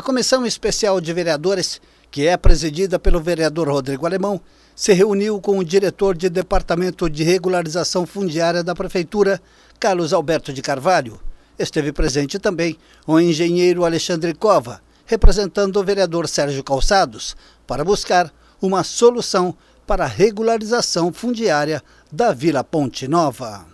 A Comissão Especial de Vereadores, que é presidida pelo vereador Rodrigo Alemão, se reuniu com o diretor de Departamento de Regularização Fundiária da Prefeitura, Carlos Alberto de Carvalho. Esteve presente também o engenheiro Alexandre Cova, representando o vereador Sérgio Calçados, para buscar uma solução para a regularização fundiária da Vila Ponte Nova.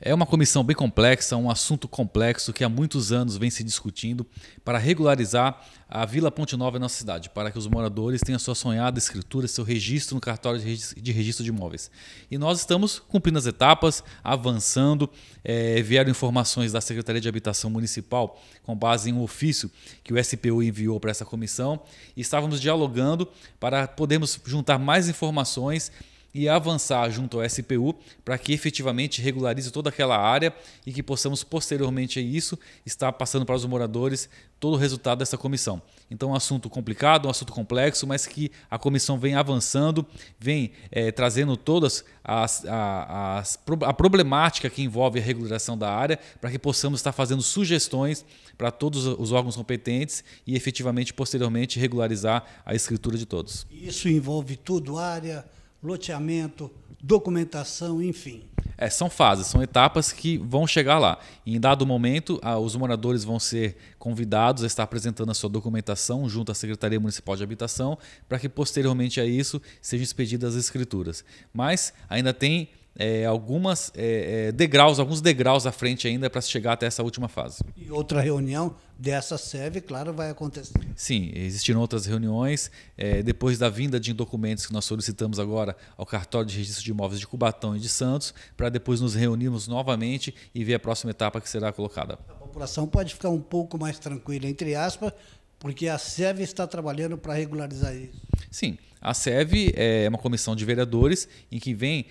É uma comissão bem complexa, um assunto complexo que há muitos anos vem se discutindo para regularizar a Vila Ponte Nova em nossa cidade, para que os moradores tenham sua sonhada escritura, seu registro no cartório de registro de imóveis. E nós estamos cumprindo as etapas, avançando. É, vieram informações da Secretaria de Habitação Municipal, com base em um ofício que o SPU enviou para essa comissão, e estávamos dialogando para podermos juntar mais informações e avançar junto ao SPU para que efetivamente regularize toda aquela área e que possamos posteriormente a isso estar passando para os moradores todo o resultado dessa comissão. Então, um assunto complicado, um assunto complexo, mas que a comissão vem avançando, vem é, trazendo todas as, a, as, a problemática que envolve a regularização da área para que possamos estar fazendo sugestões para todos os órgãos competentes e efetivamente posteriormente regularizar a escritura de todos. Isso envolve tudo área loteamento, documentação, enfim. É, são fases, são etapas que vão chegar lá. Em dado momento, a, os moradores vão ser convidados a estar apresentando a sua documentação junto à Secretaria Municipal de Habitação, para que posteriormente a isso sejam expedidas as escrituras. Mas ainda tem é, algumas é, é, degraus, alguns degraus à frente ainda para se chegar até essa última fase. E outra reunião dessa serve, claro, vai acontecer. Sim, existiram outras reuniões. É, depois da vinda de documentos que nós solicitamos agora ao cartório de registro de imóveis de Cubatão e de Santos, para depois nos reunirmos novamente e ver a próxima etapa que será colocada. A população pode ficar um pouco mais tranquila, entre aspas, porque a SEV está trabalhando para regularizar isso. Sim, a SEV é uma comissão de vereadores em que vem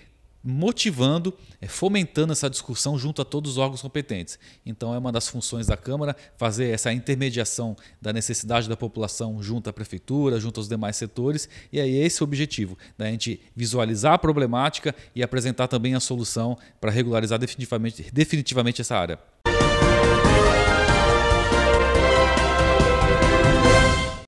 motivando, é, fomentando essa discussão junto a todos os órgãos competentes. Então, é uma das funções da Câmara fazer essa intermediação da necessidade da população junto à Prefeitura, junto aos demais setores, e aí é esse o objetivo, da né, gente visualizar a problemática e apresentar também a solução para regularizar definitivamente, definitivamente essa área.